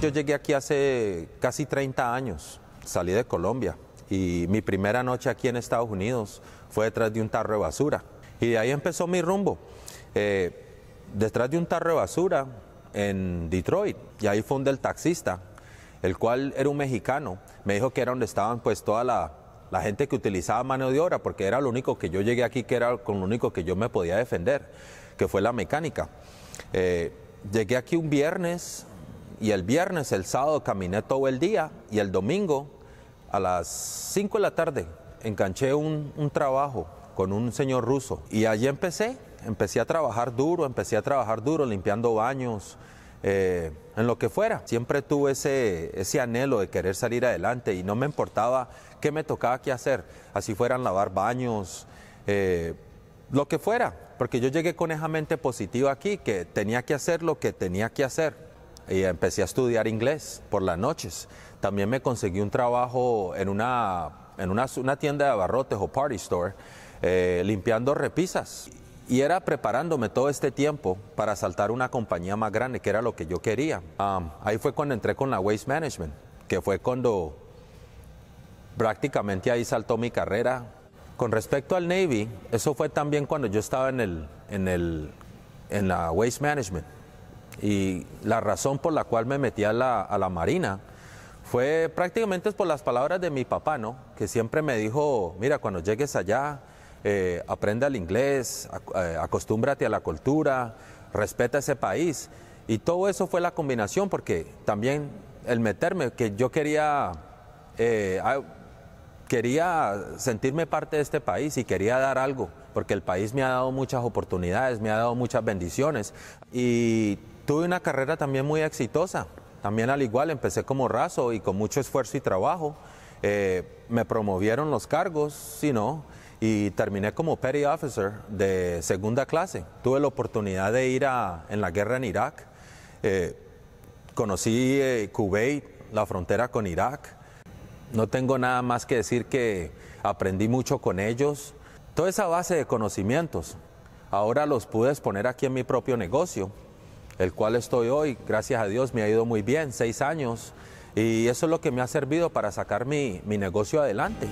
Yo llegué aquí hace casi 30 años, salí de Colombia y mi primera noche aquí en Estados Unidos fue detrás de un tarro de basura. Y de ahí empezó mi rumbo, eh, detrás de un tarro de basura en Detroit. Y ahí fue donde el taxista, el cual era un mexicano, me dijo que era donde estaban pues toda la, gente que utilizaba mano de obra, porque era lo único que yo llegué aquí, que era con lo único que yo me podía defender, que fue la mecánica. Eh, llegué aquí un viernes, y el viernes, el sábado caminé todo el día y el domingo a las 5 de la tarde enganché un, trabajo con un señor ruso y allí empecé, empecé a trabajar duro, empecé a trabajar duro limpiando baños, eh, en lo que fuera. Siempre tuve ese, anhelo de querer salir adelante y no me importaba qué me tocaba que hacer, así fueran lavar baños, eh, lo que fuera, porque yo llegué con esa mente positiva aquí, que tenía que hacer lo que tenía que hacer y empecé a estudiar inglés por las noches. También me conseguí un trabajo en una, en una, una tienda de abarrotes o party store, eh, limpiando repisas. Y era preparándome todo este tiempo para saltar una compañía más grande, que era lo que yo quería. ahí fue cuando entré con la Waste Management, que fue cuando prácticamente ahí saltó mi carrera. Con respecto al Navy, eso fue también cuando yo estaba en, el, en, el, en la Waste Management y la razón por la cual me metí a la, Marina fue prácticamente por las palabras de mi papá, ¿no? Que siempre me dijo, mira, cuando llegues allá, aprenda eh, aprende el inglés, eh, acostúmbrate a la cultura, respeta ese país. Y todo eso fue la combinación, porque también el meterme, que yo quería, eh, quería sentirme parte de este país y quería dar algo, porque el país me ha dado muchas oportunidades, me ha dado muchas bendiciones. Y Tuve una carrera también muy exitosa. También al igual, empecé como raso y con mucho esfuerzo y trabajo. Eh, me promovieron los cargos, si no, y terminé como petty officer de segunda clase. Tuve la oportunidad de ir en la guerra en Irak. Eh, conocí eh, Kuwait, la frontera con Irak. No tengo nada más que decir que aprendí mucho con ellos. Toda esa base de conocimientos, ahora los pude exponer aquí en mi propio negocio el cual estoy hoy, gracias a Dios me ha ido muy bien, seis años, y eso es lo que me ha servido para sacar mi, mi negocio adelante.